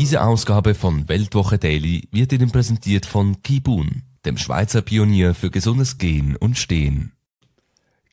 Diese Ausgabe von Weltwoche Daily wird Ihnen präsentiert von Kibun, dem Schweizer Pionier für gesundes Gehen und Stehen.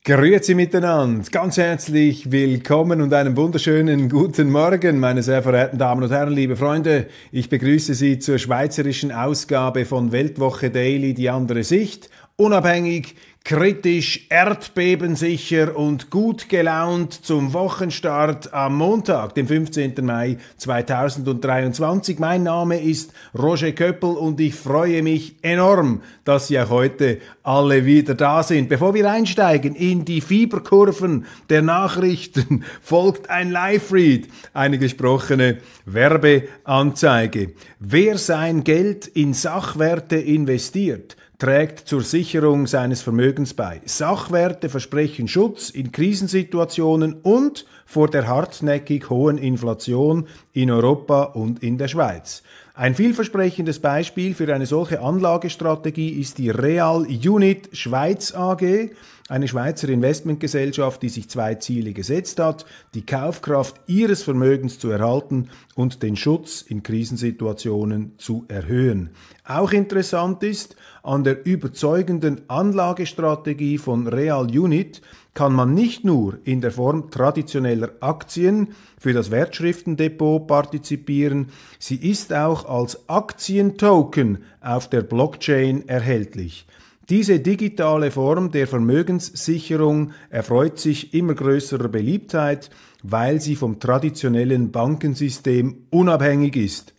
Grüezi miteinander, ganz herzlich willkommen und einen wunderschönen guten Morgen, meine sehr verehrten Damen und Herren, liebe Freunde. Ich begrüße Sie zur schweizerischen Ausgabe von Weltwoche Daily, die andere Sicht. Unabhängig, kritisch, erdbebensicher und gut gelaunt zum Wochenstart am Montag, dem 15. Mai 2023. Mein Name ist Roger Köppel und ich freue mich enorm, dass Sie auch heute alle wieder da sind. Bevor wir einsteigen in die Fieberkurven der Nachrichten, folgt ein Live-Read, eine gesprochene Werbeanzeige. Wer sein Geld in Sachwerte investiert, trägt zur Sicherung seines Vermögens bei. Sachwerte versprechen Schutz in Krisensituationen und vor der hartnäckig hohen Inflation in Europa und in der Schweiz. Ein vielversprechendes Beispiel für eine solche Anlagestrategie ist die Real Unit Schweiz AG, eine Schweizer Investmentgesellschaft, die sich zwei Ziele gesetzt hat, die Kaufkraft ihres Vermögens zu erhalten und den Schutz in Krisensituationen zu erhöhen. Auch interessant ist, an der überzeugenden Anlagestrategie von Real Unit kann man nicht nur in der Form traditioneller Aktien für das Wertschriftendepot partizipieren, sie ist auch als Aktientoken auf der Blockchain erhältlich. Diese digitale Form der Vermögenssicherung erfreut sich immer größerer Beliebtheit, weil sie vom traditionellen Bankensystem unabhängig ist.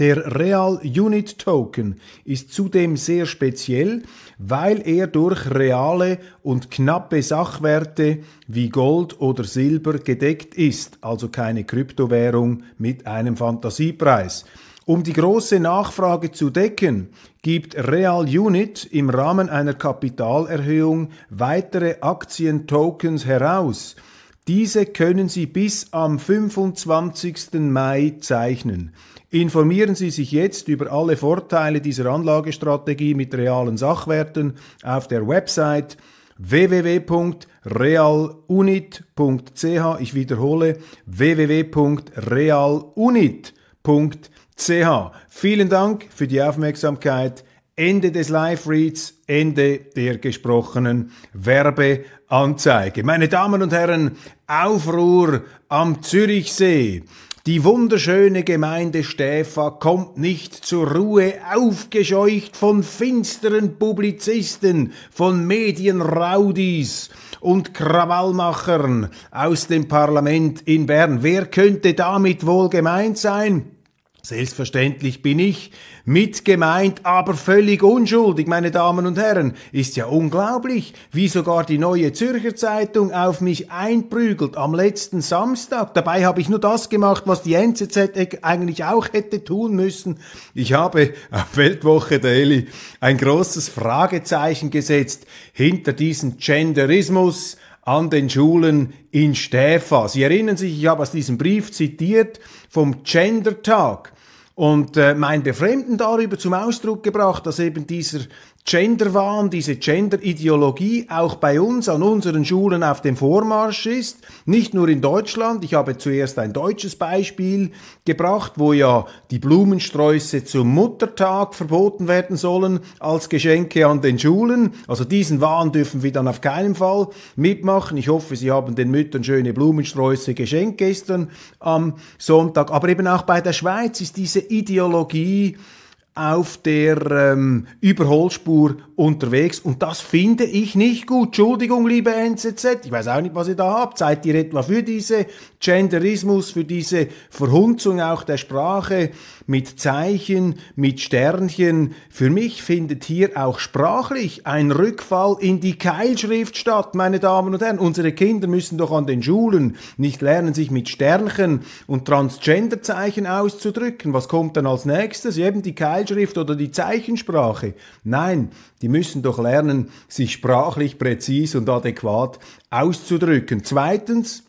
Der Real Unit Token ist zudem sehr speziell, weil er durch reale und knappe Sachwerte wie Gold oder Silber gedeckt ist, also keine Kryptowährung mit einem Fantasiepreis. Um die große Nachfrage zu decken, gibt Real Unit im Rahmen einer Kapitalerhöhung weitere Aktientokens heraus. Diese können Sie bis am 25. Mai zeichnen. Informieren Sie sich jetzt über alle Vorteile dieser Anlagestrategie mit realen Sachwerten auf der Website www.realunit.ch. Ich wiederhole www.realunit.ch ch. Vielen Dank für die Aufmerksamkeit. Ende des Live-Reads, Ende der gesprochenen Werbeanzeige. Meine Damen und Herren, Aufruhr am Zürichsee. Die wunderschöne Gemeinde Stäfa kommt nicht zur Ruhe, aufgescheucht von finsteren Publizisten, von Medienraudis und Krawallmachern aus dem Parlament in Bern. Wer könnte damit wohl gemeint sein? Selbstverständlich bin ich mit gemeint, aber völlig unschuldig, meine Damen und Herren. Ist ja unglaublich, wie sogar die neue Zürcher Zeitung auf mich einprügelt am letzten Samstag. Dabei habe ich nur das gemacht, was die NZZ eigentlich auch hätte tun müssen. Ich habe auf Weltwoche Daily ein großes Fragezeichen gesetzt hinter diesen Genderismus, an den Schulen in Stäfa. Sie erinnern sich, ich habe aus diesem Brief zitiert vom Gendertag und äh, mein Befremden darüber zum Ausdruck gebracht, dass eben dieser Genderwahn, diese Genderideologie auch bei uns an unseren Schulen auf dem Vormarsch ist. Nicht nur in Deutschland. Ich habe zuerst ein deutsches Beispiel gebracht, wo ja die Blumensträuße zum Muttertag verboten werden sollen als Geschenke an den Schulen. Also diesen Wahn dürfen wir dann auf keinen Fall mitmachen. Ich hoffe, Sie haben den Müttern schöne Blumensträuße geschenkt gestern am Sonntag. Aber eben auch bei der Schweiz ist diese Ideologie auf der ähm, Überholspur unterwegs und das finde ich nicht gut. Entschuldigung, liebe NZZ, ich weiß auch nicht, was ihr da habt. Seid ihr etwa für diese Genderismus, für diese Verhunzung auch der Sprache mit Zeichen, mit Sternchen? Für mich findet hier auch sprachlich ein Rückfall in die Keilschrift statt, meine Damen und Herren. Unsere Kinder müssen doch an den Schulen nicht lernen, sich mit Sternchen und Transgenderzeichen auszudrücken. Was kommt dann als nächstes? Eben die Keilschrift Kleinschrift oder die Zeichensprache. Nein, die müssen doch lernen, sich sprachlich präzis und adäquat auszudrücken. Zweitens,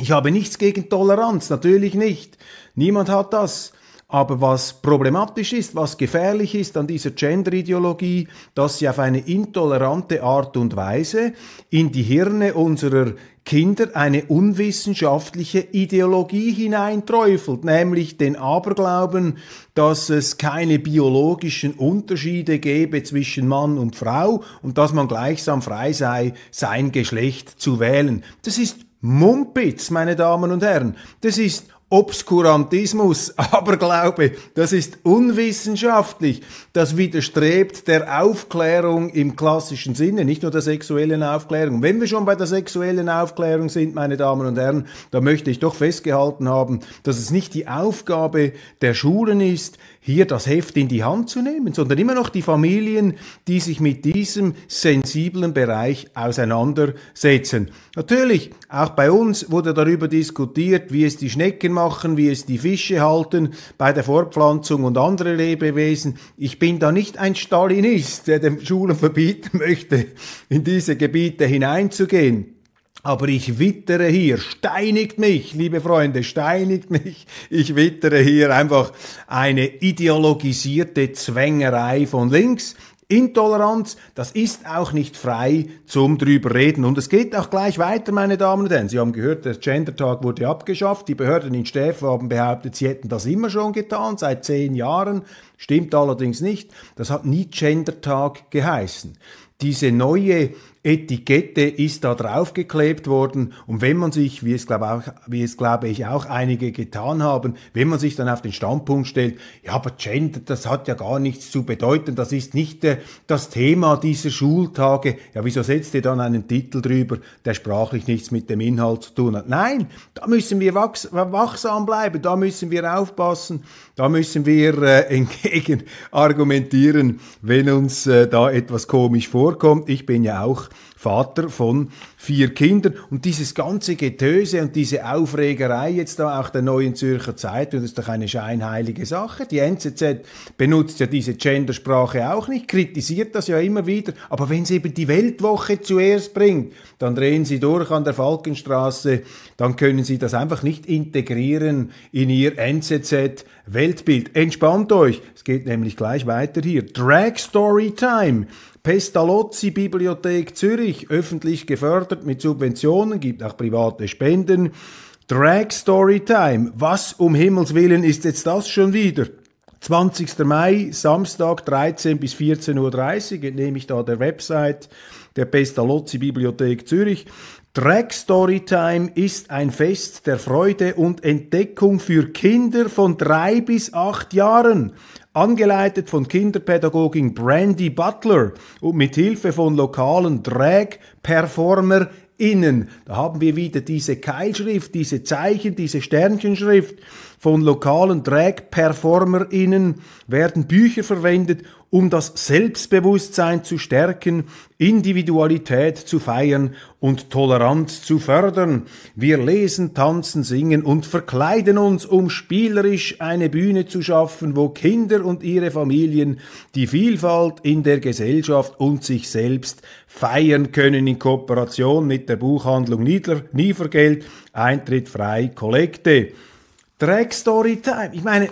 ich habe nichts gegen Toleranz, natürlich nicht. Niemand hat das. Aber was problematisch ist, was gefährlich ist an dieser Gender-Ideologie, dass sie auf eine intolerante Art und Weise in die Hirne unserer Kinder eine unwissenschaftliche Ideologie hineinträufelt, nämlich den Aberglauben, dass es keine biologischen Unterschiede gebe zwischen Mann und Frau und dass man gleichsam frei sei, sein Geschlecht zu wählen. Das ist Mumpitz, meine Damen und Herren. Das ist Obskurantismus, Aberglaube, das ist unwissenschaftlich, das widerstrebt der Aufklärung im klassischen Sinne, nicht nur der sexuellen Aufklärung. Wenn wir schon bei der sexuellen Aufklärung sind, meine Damen und Herren, da möchte ich doch festgehalten haben, dass es nicht die Aufgabe der Schulen ist, hier das Heft in die Hand zu nehmen, sondern immer noch die Familien, die sich mit diesem sensiblen Bereich auseinandersetzen. Natürlich, auch bei uns wurde darüber diskutiert, wie es die Schnecken machen, wie es die Fische halten bei der Fortpflanzung und andere Lebewesen. Ich bin da nicht ein Stalinist, der den Schulen verbieten möchte, in diese Gebiete hineinzugehen. Aber ich wittere hier, steinigt mich, liebe Freunde, steinigt mich. Ich wittere hier einfach eine ideologisierte Zwängerei von links. Intoleranz, das ist auch nicht frei zum drüber reden. Und es geht auch gleich weiter, meine Damen und Herren. Sie haben gehört, der Gendertag wurde abgeschafft. Die Behörden in Stäfe haben behauptet, sie hätten das immer schon getan, seit zehn Jahren. Stimmt allerdings nicht. Das hat nie Gendertag geheißen. Diese neue Etikette ist da draufgeklebt worden und wenn man sich, wie es, glaube glaub ich auch einige getan haben, wenn man sich dann auf den Standpunkt stellt, ja, aber Gender, das hat ja gar nichts zu bedeuten, das ist nicht äh, das Thema dieser Schultage, ja, wieso setzt ihr dann einen Titel drüber, der sprachlich nichts mit dem Inhalt zu tun hat? Nein, da müssen wir wachs wachsam bleiben, da müssen wir aufpassen, da müssen wir äh, entgegen argumentieren, wenn uns äh, da etwas komisch vorkommt. Ich bin ja auch Vater von vier Kindern. Und dieses ganze Getöse und diese Aufregerei jetzt da auch der neuen Zürcher Zeitung, das ist doch eine scheinheilige Sache. Die NZZ benutzt ja diese Gendersprache auch nicht, kritisiert das ja immer wieder. Aber wenn sie eben die Weltwoche zuerst bringt, dann drehen sie durch an der Falkenstraße, dann können sie das einfach nicht integrieren in ihr NZZ Weltbild. Entspannt euch, es geht nämlich gleich weiter hier. Drag Story Time Pestalozzi Bibliothek Zürich, öffentlich gefördert mit Subventionen, gibt auch private Spenden. Drag Story Time, was um Himmels Willen ist jetzt das schon wieder? 20. Mai, Samstag, 13 bis 14.30 Uhr, entnehme ich da der Website der Pestalozzi Bibliothek Zürich. Drag Storytime ist ein Fest der Freude und Entdeckung für Kinder von drei bis acht Jahren, angeleitet von Kinderpädagogin Brandy Butler und mit Hilfe von lokalen drag performerinnen Da haben wir wieder diese Keilschrift, diese Zeichen, diese Sternchenschrift. Von lokalen Drag-PerformerInnen werden Bücher verwendet um das Selbstbewusstsein zu stärken, Individualität zu feiern und Toleranz zu fördern. Wir lesen, tanzen, singen und verkleiden uns, um spielerisch eine Bühne zu schaffen, wo Kinder und ihre Familien die Vielfalt in der Gesellschaft und sich selbst feiern können in Kooperation mit der Buchhandlung Niedler, Niefergeld, Eintritt frei, Kollekte. Drag Story Time. Ich meine,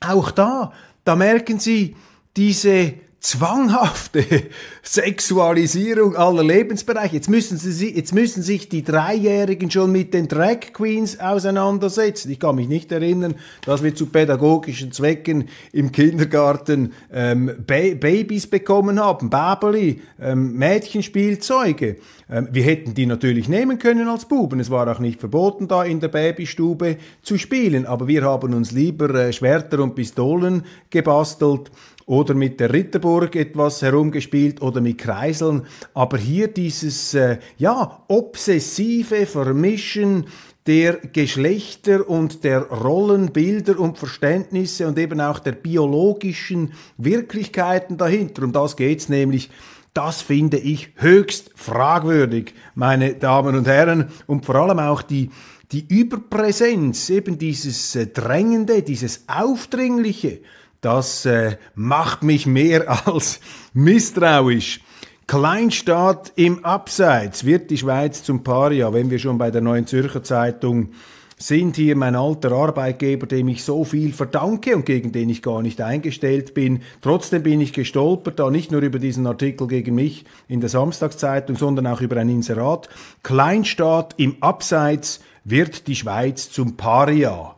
auch da, da merken Sie, diese zwanghafte Sexualisierung aller Lebensbereiche. Jetzt müssen, sie, jetzt müssen sich die Dreijährigen schon mit den Drag Queens auseinandersetzen. Ich kann mich nicht erinnern, dass wir zu pädagogischen Zwecken im Kindergarten ähm, ba Babys bekommen haben, Babeli, ähm, Mädchenspielzeuge. Ähm, wir hätten die natürlich nehmen können als Buben. Es war auch nicht verboten, da in der Babystube zu spielen. Aber wir haben uns lieber äh, Schwerter und Pistolen gebastelt oder mit der Ritterburg etwas herumgespielt oder mit Kreiseln. Aber hier dieses äh, ja, obsessive Vermischen der Geschlechter und der Rollenbilder und Verständnisse und eben auch der biologischen Wirklichkeiten dahinter. Um das geht's nämlich. Das finde ich höchst fragwürdig, meine Damen und Herren, und vor allem auch die, die Überpräsenz, eben dieses äh, Drängende, dieses Aufdringliche, das äh, macht mich mehr als misstrauisch. Kleinstaat im Abseits wird die Schweiz zum Paria, wenn wir schon bei der Neuen Zürcher Zeitung sind hier mein alter Arbeitgeber, dem ich so viel verdanke und gegen den ich gar nicht eingestellt bin. Trotzdem bin ich gestolpert, da nicht nur über diesen Artikel gegen mich in der Samstagszeitung, sondern auch über ein Inserat. Kleinstaat im Abseits wird die Schweiz zum Paria.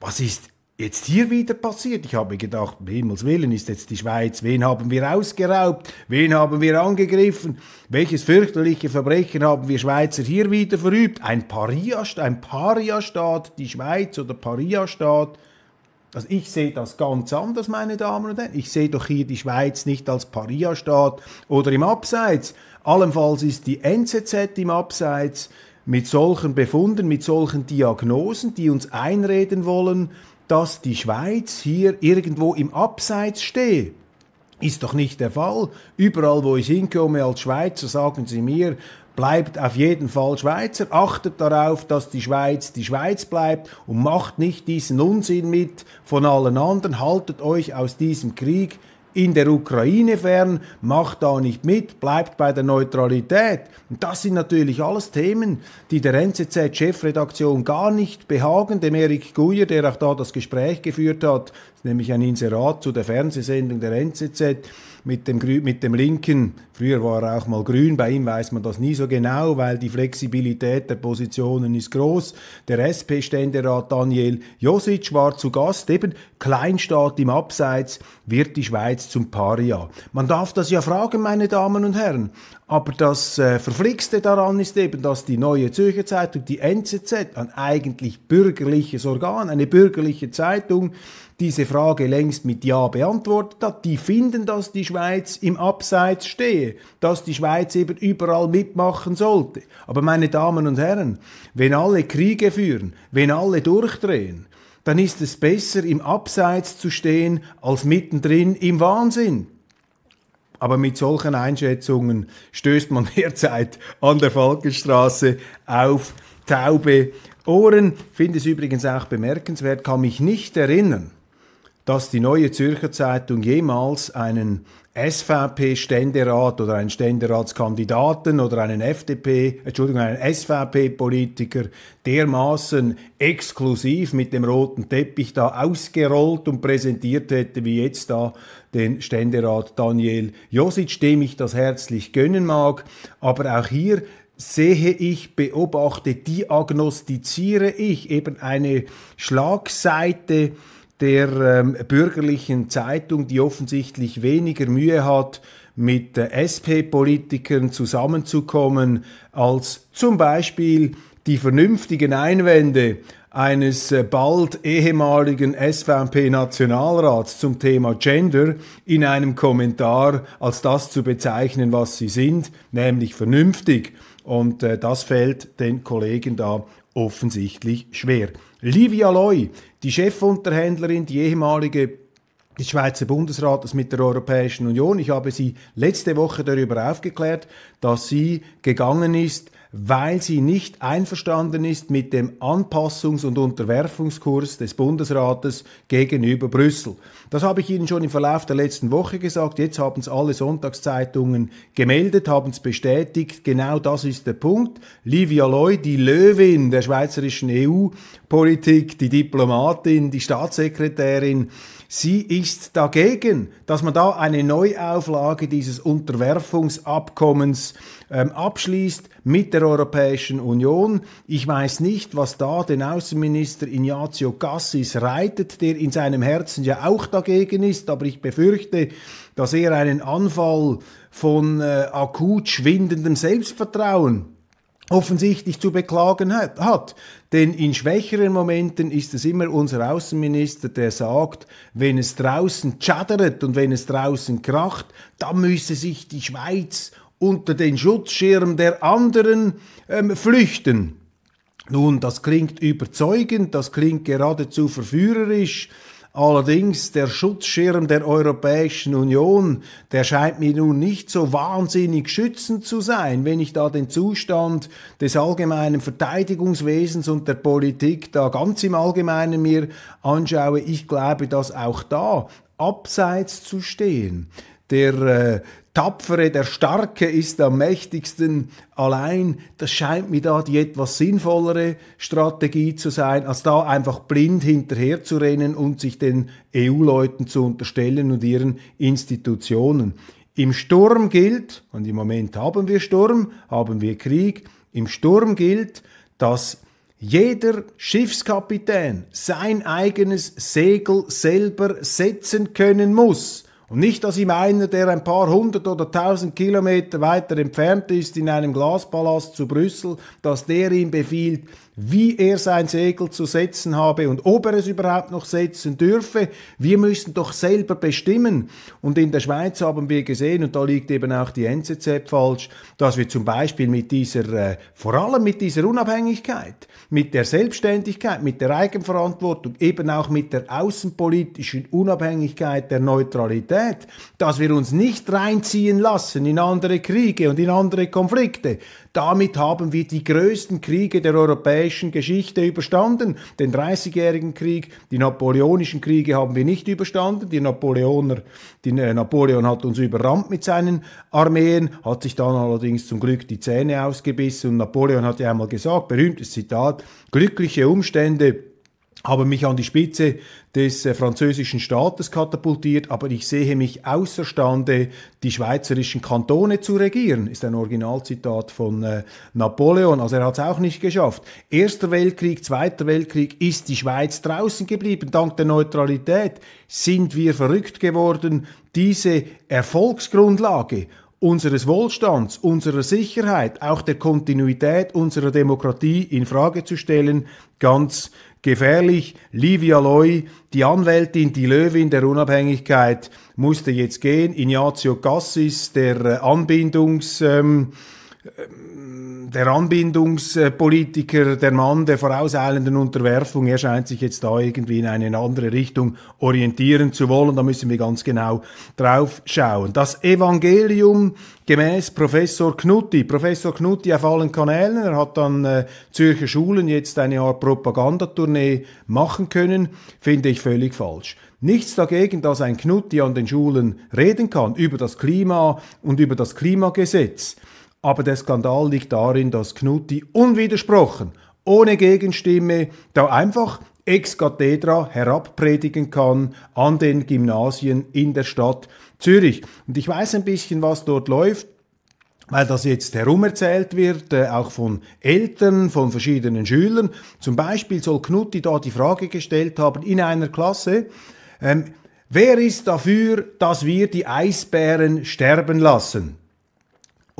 Was ist jetzt hier wieder passiert. Ich habe gedacht, um Himmels Willen ist jetzt die Schweiz. Wen haben wir ausgeraubt? Wen haben wir angegriffen? Welches fürchterliche Verbrechen haben wir Schweizer hier wieder verübt? Ein Paria-Staat, ein paria die Schweiz oder Paria-Staat. Also ich sehe das ganz anders, meine Damen und Herren. Ich sehe doch hier die Schweiz nicht als Paria-Staat oder im Abseits. Allenfalls ist die NZZ im Abseits mit solchen Befunden, mit solchen Diagnosen, die uns einreden wollen, dass die Schweiz hier irgendwo im Abseits stehe. Ist doch nicht der Fall. Überall, wo ich hinkomme als Schweizer, sagen sie mir, bleibt auf jeden Fall Schweizer, achtet darauf, dass die Schweiz die Schweiz bleibt und macht nicht diesen Unsinn mit von allen anderen, haltet euch aus diesem Krieg in der Ukraine fern, macht da nicht mit, bleibt bei der Neutralität. Und das sind natürlich alles Themen, die der NZZ-Chefredaktion gar nicht behagen, dem Erik Guyer, der auch da das Gespräch geführt hat, nämlich ein Inserat zu der Fernsehsendung der NZZ mit dem, Grün, mit dem Linken, früher war er auch mal grün, bei ihm weiß man das nie so genau, weil die Flexibilität der Positionen ist groß. Der SP-Ständerat Daniel Josic war zu Gast, eben Kleinstaat im Abseits wird die Schweiz zum Paria. Man darf das ja fragen, meine Damen und Herren, aber das äh, Verflixte daran ist eben, dass die Neue Zürcher Zeitung, die NZZ, ein eigentlich bürgerliches Organ, eine bürgerliche Zeitung, diese Frage längst mit Ja beantwortet hat. Die finden, dass die Schweiz im Abseits stehe, dass die Schweiz eben überall mitmachen sollte. Aber meine Damen und Herren, wenn alle Kriege führen, wenn alle durchdrehen, dann ist es besser, im Abseits zu stehen, als mittendrin im Wahnsinn. Aber mit solchen Einschätzungen stößt man derzeit an der Falkenstraße auf taube Ohren. Finde es übrigens auch bemerkenswert, kann mich nicht erinnern, dass die Neue Zürcher Zeitung jemals einen SVP-Ständerat oder einen Ständeratskandidaten oder einen FDP, Entschuldigung, einen SVP-Politiker dermaßen exklusiv mit dem roten Teppich da ausgerollt und präsentiert hätte, wie jetzt da den Ständerat Daniel Josic, dem ich das herzlich gönnen mag. Aber auch hier sehe ich, beobachte, diagnostiziere ich eben eine Schlagseite, der ähm, bürgerlichen Zeitung, die offensichtlich weniger Mühe hat, mit äh, SP-Politikern zusammenzukommen, als zum Beispiel die vernünftigen Einwände eines äh, bald ehemaligen SVP-Nationalrats zum Thema Gender in einem Kommentar als das zu bezeichnen, was sie sind, nämlich vernünftig. Und äh, das fällt den Kollegen da offensichtlich schwer. Livia Loy, die Chefunterhändlerin, die ehemalige des Schweizer Bundesrates mit der Europäischen Union. Ich habe sie letzte Woche darüber aufgeklärt, dass sie gegangen ist weil sie nicht einverstanden ist mit dem Anpassungs- und Unterwerfungskurs des Bundesrates gegenüber Brüssel. Das habe ich Ihnen schon im Verlauf der letzten Woche gesagt. Jetzt haben es alle Sonntagszeitungen gemeldet, haben es bestätigt. Genau das ist der Punkt. Livia Loy, die Löwin der schweizerischen EU-Politik, die Diplomatin, die Staatssekretärin, sie ist dagegen, dass man da eine Neuauflage dieses Unterwerfungsabkommens ähm, abschließt mit der Europäischen Union. Ich weiß nicht, was da den Außenminister Ignazio Cassis reitet, der in seinem Herzen ja auch dagegen ist, aber ich befürchte, dass er einen Anfall von äh, akut schwindendem Selbstvertrauen offensichtlich zu beklagen hat, hat. Denn in schwächeren Momenten ist es immer unser Außenminister, der sagt, wenn es draußen tschaderet und wenn es draußen kracht, dann müsse sich die Schweiz unter den Schutzschirm der anderen ähm, flüchten. Nun, das klingt überzeugend, das klingt geradezu verführerisch. Allerdings der Schutzschirm der Europäischen Union, der scheint mir nun nicht so wahnsinnig schützend zu sein, wenn ich da den Zustand des allgemeinen Verteidigungswesens und der Politik da ganz im Allgemeinen mir anschaue. Ich glaube, dass auch da abseits zu stehen der äh, Tapfere, der Starke ist am mächtigsten allein. Das scheint mir da die etwas sinnvollere Strategie zu sein, als da einfach blind hinterherzurennen und sich den EU-Leuten zu unterstellen und ihren Institutionen. Im Sturm gilt, und im Moment haben wir Sturm, haben wir Krieg, im Sturm gilt, dass jeder Schiffskapitän sein eigenes Segel selber setzen können muss. Und nicht, dass ihm einer, der ein paar hundert oder tausend Kilometer weiter entfernt ist, in einem Glaspalast zu Brüssel, dass der ihm befiehlt, wie er sein Segel zu setzen habe und ob er es überhaupt noch setzen dürfe. Wir müssen doch selber bestimmen. Und in der Schweiz haben wir gesehen, und da liegt eben auch die NZZ falsch, dass wir zum Beispiel mit dieser, äh, vor allem mit dieser Unabhängigkeit, mit der Selbstständigkeit, mit der Eigenverantwortung, eben auch mit der außenpolitischen Unabhängigkeit, der Neutralität, dass wir uns nicht reinziehen lassen in andere Kriege und in andere Konflikte. Damit haben wir die größten Kriege der europäischen europäischen Geschichte überstanden. Den Dreißigjährigen Krieg, die napoleonischen Kriege haben wir nicht überstanden. Die Napoleoner, die, äh, Napoleon hat uns überrannt mit seinen Armeen, hat sich dann allerdings zum Glück die Zähne ausgebissen und Napoleon hat ja einmal gesagt, berühmtes Zitat, glückliche Umstände habe mich an die Spitze des äh, französischen Staates katapultiert, aber ich sehe mich außerstande, die schweizerischen Kantone zu regieren, ist ein Originalzitat von äh, Napoleon, also er hat es auch nicht geschafft. Erster Weltkrieg, Zweiter Weltkrieg, ist die Schweiz draußen geblieben, dank der Neutralität sind wir verrückt geworden, diese Erfolgsgrundlage unseres Wohlstands, unserer Sicherheit, auch der Kontinuität unserer Demokratie in Frage zu stellen, ganz gefährlich. Livia Loy, die Anwältin, die Löwin der Unabhängigkeit, musste jetzt gehen. Ignazio Gassis, der äh, Anbindungs ähm, ähm, der Anbindungspolitiker, der Mann der vorauseilenden Unterwerfung, er scheint sich jetzt da irgendwie in eine andere Richtung orientieren zu wollen. Da müssen wir ganz genau drauf schauen. Das Evangelium gemäß Professor Knutti. Professor Knutti auf allen Kanälen. Er hat an äh, Zürcher Schulen jetzt eine Art Propagandatournee machen können. Finde ich völlig falsch. Nichts dagegen, dass ein Knutti an den Schulen reden kann über das Klima und über das Klimagesetz. Aber der Skandal liegt darin, dass Knutti unwidersprochen, ohne Gegenstimme, da einfach ex cathedra herabpredigen kann an den Gymnasien in der Stadt Zürich. Und ich weiß ein bisschen, was dort läuft weil das jetzt herumerzählt wird, äh, auch von Eltern, von verschiedenen Schülern. Zum Beispiel soll Knutti da die Frage gestellt haben in einer Klasse, ähm, wer ist dafür, dass wir die Eisbären sterben lassen?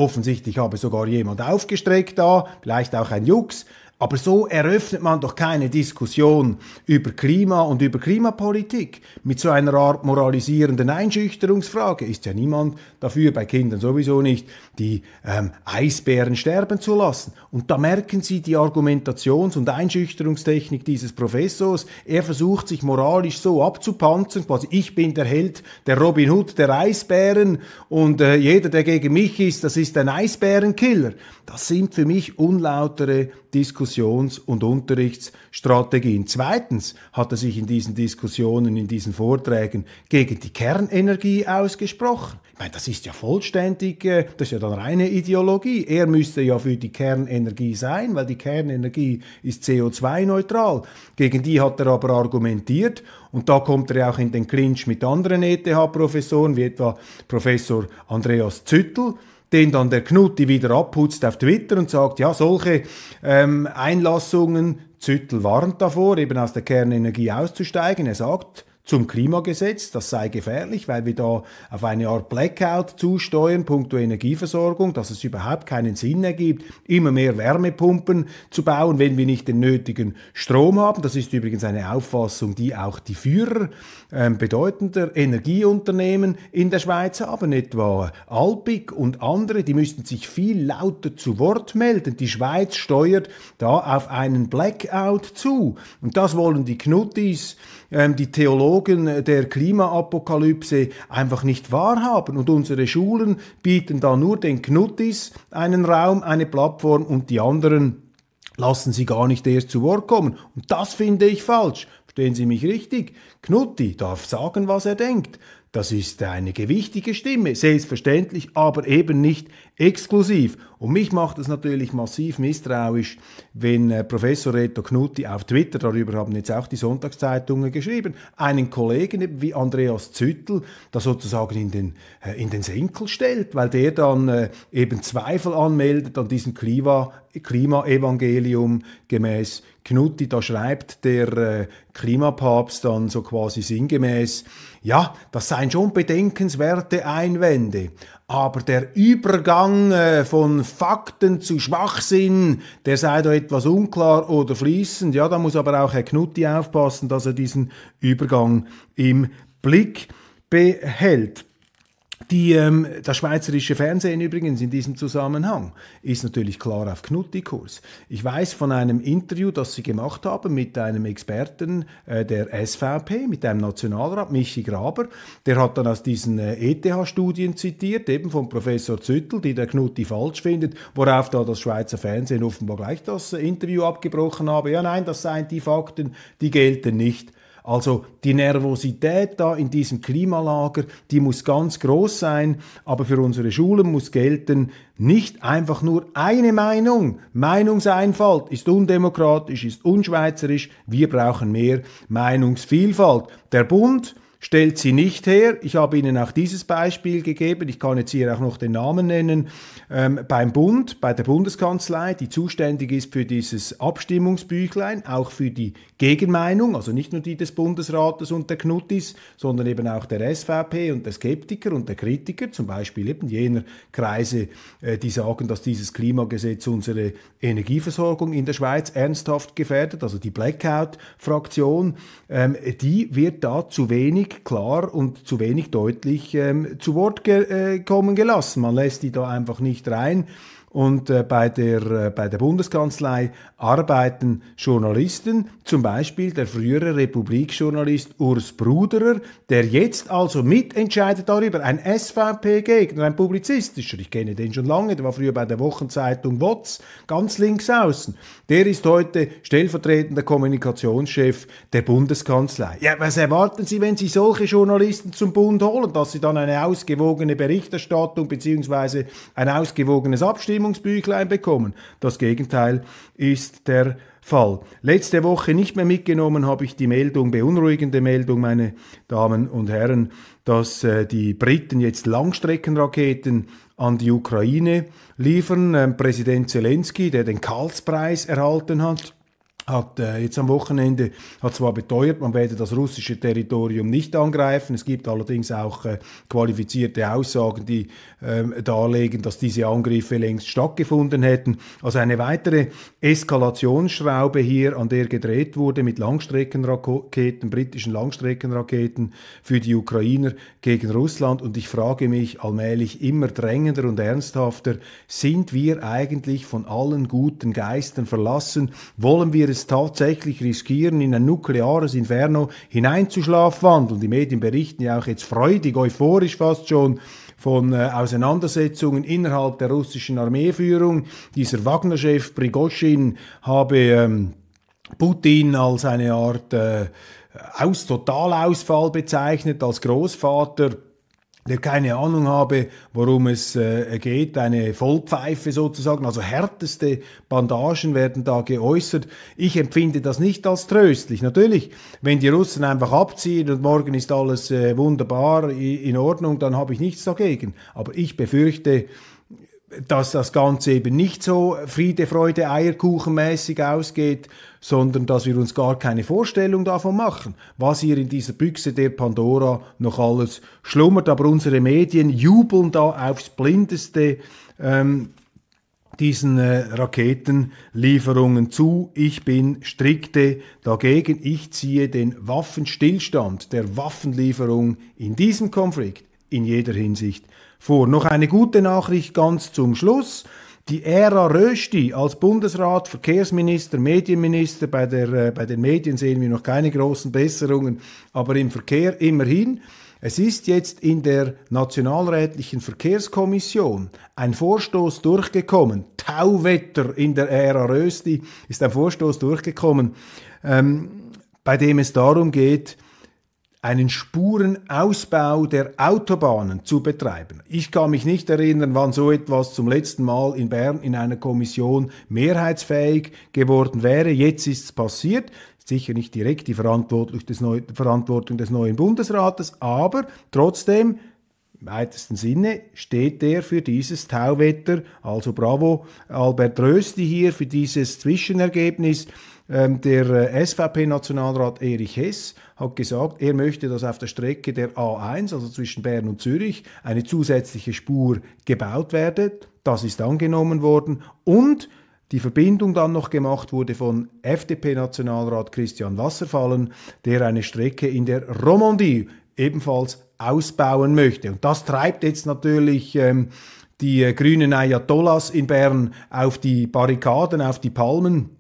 Offensichtlich habe sogar jemand aufgestreckt da, vielleicht auch ein Jux. Aber so eröffnet man doch keine Diskussion über Klima und über Klimapolitik. Mit so einer Art moralisierenden Einschüchterungsfrage ist ja niemand dafür, bei Kindern sowieso nicht, die ähm, Eisbären sterben zu lassen. Und da merken Sie die Argumentations- und Einschüchterungstechnik dieses Professors. Er versucht sich moralisch so abzupanzern, quasi ich bin der Held, der Robin Hood der Eisbären und äh, jeder, der gegen mich ist, das ist ein Eisbärenkiller. Das sind für mich unlautere Diskussionen. Diskussions- und Unterrichtsstrategien. Zweitens hat er sich in diesen Diskussionen, in diesen Vorträgen gegen die Kernenergie ausgesprochen. Ich meine, das ist ja vollständig, äh, das ist ja dann reine Ideologie. Er müsste ja für die Kernenergie sein, weil die Kernenergie ist CO2-neutral. Gegen die hat er aber argumentiert und da kommt er auch in den Clinch mit anderen ETH-Professoren, wie etwa Professor Andreas Züttel, den dann der Knutti wieder abputzt auf Twitter und sagt, ja, solche ähm, Einlassungen, Züttel warnt davor, eben aus der Kernenergie auszusteigen. Er sagt, zum Klimagesetz. Das sei gefährlich, weil wir da auf eine Art Blackout zusteuern, punkto Energieversorgung, dass es überhaupt keinen Sinn ergibt, immer mehr Wärmepumpen zu bauen, wenn wir nicht den nötigen Strom haben. Das ist übrigens eine Auffassung, die auch die Führer bedeutender Energieunternehmen in der Schweiz haben, etwa Alpic und andere, die müssten sich viel lauter zu Wort melden. Die Schweiz steuert da auf einen Blackout zu. Und das wollen die Knuttis, ähm, die Theologen der Klimaapokalypse einfach nicht wahrhaben. Und unsere Schulen bieten da nur den Knuttis einen Raum, eine Plattform und die anderen lassen sie gar nicht erst zu Wort kommen. Und das finde ich falsch. Verstehen Sie mich richtig? Knutti darf sagen, was er denkt. Das ist eine gewichtige Stimme, selbstverständlich, aber eben nicht exklusiv. Und mich macht es natürlich massiv misstrauisch, wenn äh, Professor Reto Knutti auf Twitter, darüber haben jetzt auch die Sonntagszeitungen geschrieben, einen Kollegen wie Andreas Züttel da sozusagen in den, äh, in den Senkel stellt, weil der dann äh, eben Zweifel anmeldet an diesem Klima, Klimaevangelium gemäß Knutti, da schreibt der äh, Klimapapst dann so quasi sinngemäß, ja, das seien schon bedenkenswerte Einwände, aber der Übergang äh, von Fakten zu Schwachsinn, der sei doch etwas unklar oder fließend. Ja, da muss aber auch Herr Knutti aufpassen, dass er diesen Übergang im Blick behält. Die, ähm, das schweizerische Fernsehen übrigens in diesem Zusammenhang ist natürlich klar auf Knutti-Kurs. Ich weiß von einem Interview, das Sie gemacht haben mit einem Experten äh, der SVP, mit einem Nationalrat, Michi Graber. Der hat dann aus diesen äh, ETH-Studien zitiert, eben von Professor Züttel, die der Knutti falsch findet, worauf da das Schweizer Fernsehen offenbar gleich das äh, Interview abgebrochen habe. Ja, nein, das seien die Fakten, die gelten nicht. Also die Nervosität da in diesem Klimalager, die muss ganz groß sein, aber für unsere Schulen muss gelten, nicht einfach nur eine Meinung. Meinungseinfalt ist undemokratisch, ist unschweizerisch. Wir brauchen mehr Meinungsvielfalt. Der Bund stellt sie nicht her. Ich habe Ihnen auch dieses Beispiel gegeben. Ich kann jetzt hier auch noch den Namen nennen. Ähm, beim Bund, bei der Bundeskanzlei, die zuständig ist für dieses Abstimmungsbüchlein, auch für die Gegenmeinung, also nicht nur die des Bundesrates und der Knuttis, sondern eben auch der SVP und der Skeptiker und der Kritiker, zum Beispiel eben jener Kreise, äh, die sagen, dass dieses Klimagesetz unsere Energieversorgung in der Schweiz ernsthaft gefährdet, also die Blackout-Fraktion, ähm, die wird da zu wenig wenig klar und zu wenig deutlich ähm, zu Wort gekommen äh, gelassen. Man lässt die da einfach nicht rein. Und äh, bei, der, äh, bei der Bundeskanzlei arbeiten Journalisten, zum Beispiel der frühere Republikjournalist Urs Bruderer, der jetzt also mitentscheidet darüber, ein SVP-Gegner, ein publizistischer, ich kenne den schon lange, der war früher bei der Wochenzeitung WOTS, ganz links außen, der ist heute stellvertretender Kommunikationschef der Bundeskanzlei. Ja, was erwarten Sie, wenn Sie solche Journalisten zum Bund holen, dass sie dann eine ausgewogene Berichterstattung bzw. ein ausgewogenes Abstimmungsverfahren Abstimmungsbüchlein bekommen. Das Gegenteil ist der Fall. Letzte Woche nicht mehr mitgenommen habe ich die Meldung, beunruhigende Meldung, meine Damen und Herren, dass äh, die Briten jetzt Langstreckenraketen an die Ukraine liefern. Ähm, Präsident Zelensky, der den Karlspreis erhalten hat, hat äh, jetzt am Wochenende hat zwar beteuert, man werde das russische Territorium nicht angreifen. Es gibt allerdings auch äh, qualifizierte Aussagen, die äh, darlegen, dass diese Angriffe längst stattgefunden hätten. Also eine weitere Eskalationsschraube hier, an der gedreht wurde mit Langstreckenraketen, britischen Langstreckenraketen für die Ukrainer gegen Russland. Und ich frage mich allmählich immer drängender und ernsthafter, sind wir eigentlich von allen guten Geistern verlassen? Wollen wir es es tatsächlich riskieren, in ein nukleares Inferno hineinzuschlafwandeln. Die Medien berichten ja auch jetzt freudig, euphorisch fast schon von äh, Auseinandersetzungen innerhalb der russischen Armeeführung. Dieser Wagner-Chef Prigoshin habe ähm, Putin als eine Art äh, aus Totalausfall bezeichnet, als Großvater der keine Ahnung habe, worum es äh, geht, eine Vollpfeife sozusagen, also härteste Bandagen werden da geäußert. Ich empfinde das nicht als tröstlich. Natürlich, wenn die Russen einfach abziehen und morgen ist alles äh, wunderbar in Ordnung, dann habe ich nichts dagegen. Aber ich befürchte, dass das Ganze eben nicht so Friede, Freude, Eierkuchenmäßig ausgeht, sondern dass wir uns gar keine Vorstellung davon machen, was hier in dieser Büchse der Pandora noch alles schlummert. Aber unsere Medien jubeln da aufs blindeste ähm, diesen äh, Raketenlieferungen zu. Ich bin strikte dagegen. Ich ziehe den Waffenstillstand der Waffenlieferung in diesem Konflikt in jeder Hinsicht vor. Noch eine gute Nachricht ganz zum Schluss. Die Ära Rösti als Bundesrat, Verkehrsminister, Medienminister, bei, der, äh, bei den Medien sehen wir noch keine großen Besserungen, aber im Verkehr immerhin. Es ist jetzt in der Nationalrätlichen Verkehrskommission ein Vorstoß durchgekommen. Tauwetter in der Ära Rösti ist ein Vorstoß durchgekommen, ähm, bei dem es darum geht, einen Spurenausbau der Autobahnen zu betreiben. Ich kann mich nicht erinnern, wann so etwas zum letzten Mal in Bern in einer Kommission mehrheitsfähig geworden wäre. Jetzt ist es passiert sicher nicht direkt die Verantwortung des, Neu Verantwortung des neuen Bundesrates, aber trotzdem im weitesten Sinne steht er für dieses Tauwetter. Also bravo Albert Rösti hier für dieses Zwischenergebnis. Ähm, der äh, SVP-Nationalrat Erich Hess hat gesagt, er möchte, dass auf der Strecke der A1, also zwischen Bern und Zürich, eine zusätzliche Spur gebaut werde. Das ist angenommen worden und die Verbindung dann noch gemacht wurde von FDP-Nationalrat Christian Wasserfallen, der eine Strecke in der Romandie ebenfalls ausbauen möchte. Und das treibt jetzt natürlich ähm, die äh, grünen Ayatollahs in Bern auf die Barrikaden, auf die Palmen.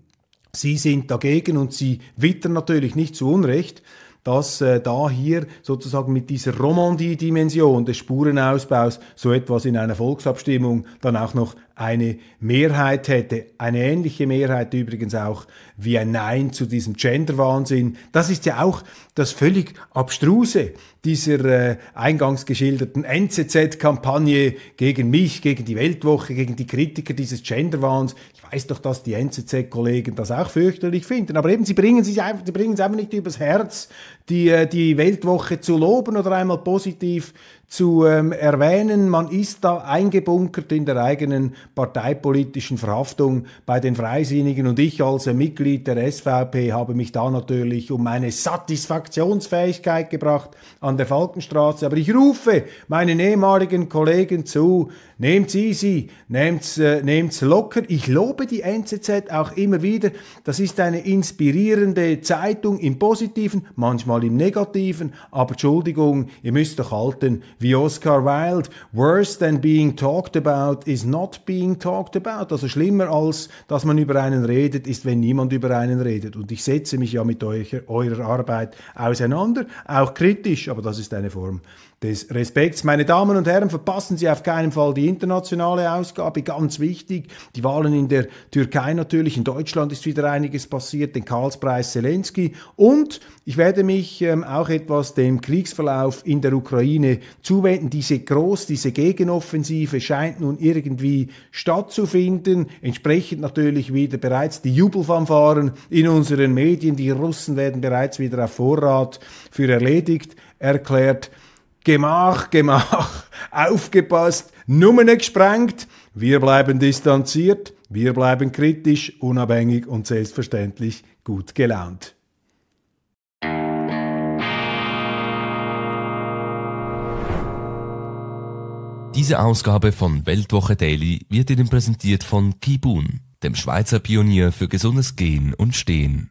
Sie sind dagegen und sie wittern natürlich nicht zu Unrecht, dass äh, da hier sozusagen mit dieser Romandie-Dimension des Spurenausbaus so etwas in einer Volksabstimmung dann auch noch eine Mehrheit hätte, eine ähnliche Mehrheit übrigens auch wie ein Nein zu diesem Genderwahnsinn. Das ist ja auch das völlig abstruse dieser äh, eingangs geschilderten NZZ-Kampagne gegen mich, gegen die Weltwoche, gegen die Kritiker dieses Genderwahns. Ich weiß doch, dass die NZZ-Kollegen das auch fürchterlich finden, aber eben sie bringen es einfach, sie bringen es einfach nicht übers Herz, die, äh, die Weltwoche zu loben oder einmal positiv zu ähm, erwähnen. Man ist da eingebunkert in der eigenen parteipolitischen Verhaftung bei den Freisinnigen und ich als Mitglied der SVP habe mich da natürlich um meine Satisfaktionsfähigkeit gebracht an der Falkenstraße. Aber ich rufe meinen ehemaligen Kollegen zu, Nehmt's easy, nehmt's, äh, nehmt's locker. Ich lobe die NZZ auch immer wieder. Das ist eine inspirierende Zeitung im Positiven, manchmal im Negativen. Aber Entschuldigung, ihr müsst doch halten wie Oscar Wilde. Worse than being talked about is not being talked about. Also schlimmer als, dass man über einen redet, ist, wenn niemand über einen redet. Und ich setze mich ja mit eurer, eurer Arbeit auseinander, auch kritisch, aber das ist eine Form des Respekts. Meine Damen und Herren, verpassen Sie auf keinen Fall die internationale Ausgabe, ganz wichtig. Die Wahlen in der Türkei natürlich, in Deutschland ist wieder einiges passiert, den Karlspreis Zelensky und ich werde mich ähm, auch etwas dem Kriegsverlauf in der Ukraine zuwenden. Diese Groß-, diese Gegenoffensive scheint nun irgendwie stattzufinden. Entsprechend natürlich wieder bereits die Jubelfanfaren in unseren Medien. Die Russen werden bereits wieder auf Vorrat für erledigt erklärt. Gemach, Gemach, aufgepasst, Nummer nicht gesprengt, wir bleiben distanziert, wir bleiben kritisch, unabhängig und selbstverständlich gut gelaunt. Diese Ausgabe von Weltwoche Daily wird Ihnen präsentiert von Kibun, dem Schweizer Pionier für gesundes Gehen und Stehen.